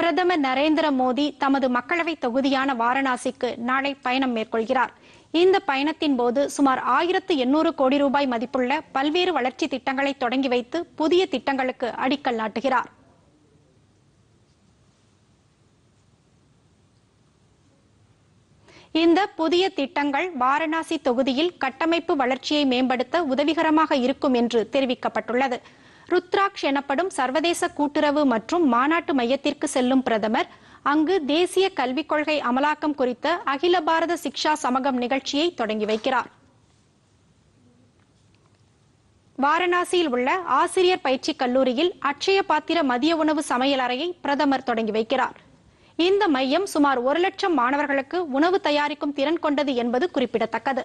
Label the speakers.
Speaker 1: பிரதமர் நரேந்திர மோடி தமது மக்களவை தொகுதியான வாரணாசிக்கு நாளை பயணம் மேற்கொள்கிறார் இந்த பயணத்தின் போது சுமார் ஆயிரத்து எண்ணூறு கோடி ரூபாய் மதிப்புள்ள பல்வேறு வளர்ச்சி திட்டங்களை தொடங்கி வைத்து புதிய திட்டங்களுக்கு அடிக்கல் நாட்டுகிறார் இந்த புதிய திட்டங்கள் வாரணாசி தொகுதியில் கட்டமைப்பு வளர்ச்சியை மேம்படுத்த உதவிகரமாக இருக்கும் என்று தெரிவிக்கப்பட்டுள்ளது ருத்ராக்ஷ் எனப்படும் சர்வதேச கூட்டுறவு மற்றும் மாநாட்டு மையத்திற்கு செல்லும் பிரதமர் அங்கு தேசிய கல்விக் கொள்கை அமலாக்கம் குறித்த அகில பாரத சிக்ஷா சமகம் நிகழ்ச்சியை தொடங்கி வைக்கிறார் வாரணாசியில் உள்ள ஆசிரியர் பயிற்சி கல்லூரியில் அட்சய பாத்திர மதிய உணவு சமையல் அறையை பிரதமர் தொடங்கி வைக்கிறார் இந்த மையம் சுமார் ஒரு லட்சம் மாணவர்களுக்கு உணவு தயாரிக்கும் திறன் கொண்டது என்பது குறிப்பிடத்தக்கது